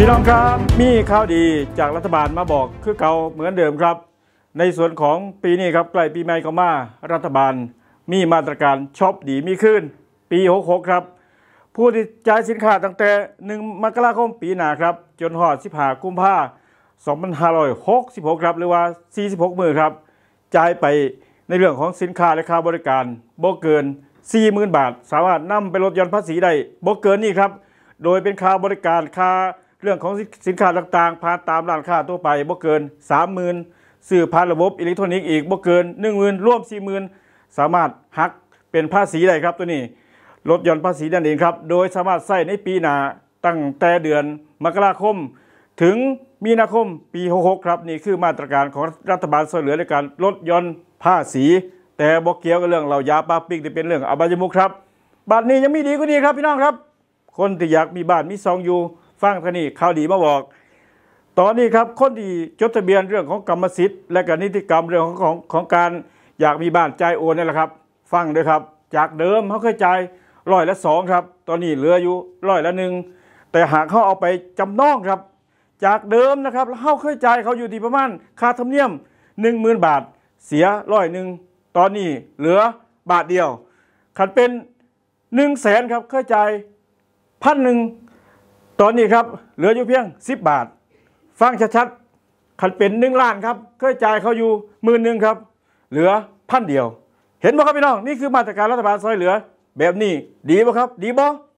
พี่น้องครับมีข่าวดีจากรัฐบาลมาบอกคือเก่าเหมือนเดิมครับ ในส่วนของปีนี้ครับ ใกล้ปีใหม่ก็มารัฐบาลมีมาตรการช็อปดีมีขึ้น ปี 66 ครับ ผู้ที่จ่ายสินค้าตั้งแต่ 1มกราคมปีหน้าครับ จนหอด 15 กุมภาพัน2566 ครับ หรือว่า 46 มือครับจ่ายไปในเรื่องของสินค้าและค่าบริการบกเกิน 40,000 บาท สามารถนาไปลดหย่อนภาษีได้บกเกินนี่ครับโดยเป็นค่าบริการค่าเรื่องของสินค้าต่างๆผ่านตามร้านค้าทั่วไปบ่เกิน 30,000สื่อผ่านระบบอิเล็กทรอนิกส์อีกบ่เกิน 10,000ร่วม 40,000 สามารถหักเป็นภาษีได้ครับตัวนี้ ลดหย่อนภาษีนั่นเองครับ โดยสามารถใส่ในปีหน้าตั้งแต่เดือนมกราคม ถึงมีนาคมปี 66 ครับนี่คือมาตรการของรัฐบาลส่วนเหลือในการลดหย่อนภาษีแต่บอกเกี่ยวกับเรื่องเหล่ายาปาปิกที่เป็นเรื่องอบายมุกครับบัตรนี้ยังมีดีกว่านี้ครับพี่น้องครับ คนที่อยากมีบ้านมีซองอยู่ฟังท่านี้ข่าวดีมาบอก ตอนนี้ครับคนที่จดทะเบียนเรื่องของกรรมสิทธิ์และการนิติกรรมเรื่องของของของการอยากมีบ้านใจโอนนี่แหละครับ ฟังด้วยครับ จากเดิมเขาเคยจ่ายร้อยละสองครับ ตอนนี้เหลืออยู่ร้อยละหนึ่งแต่หากเขาเอาไปจำนองครับ จากเดิมนะครับเขาเคยจ่ายเขาอยู่ที่ประมาณค่าธรรมเนียม 1 0,000 บาทเสียร้อยหนึ่งตอนนี้เหลือบาทเดียวขันเป็น1นึ่งแสนครับเคยจ่ายพันหนึ่งตอนนี้ครับ เหลืออยู่เพียง 10 บาท ฟังชัดๆขันเป็นหนึ่งล้านครับ เคยจ่ายเขาอยู่หมื่นหนึ่งครับ เหลือพันเดียว เห็นไหมครับพี่น้อง นี่คือมาตรการรัฐบาลซอยเหลือแบบนี้ ดีไหมครับ ดีบ่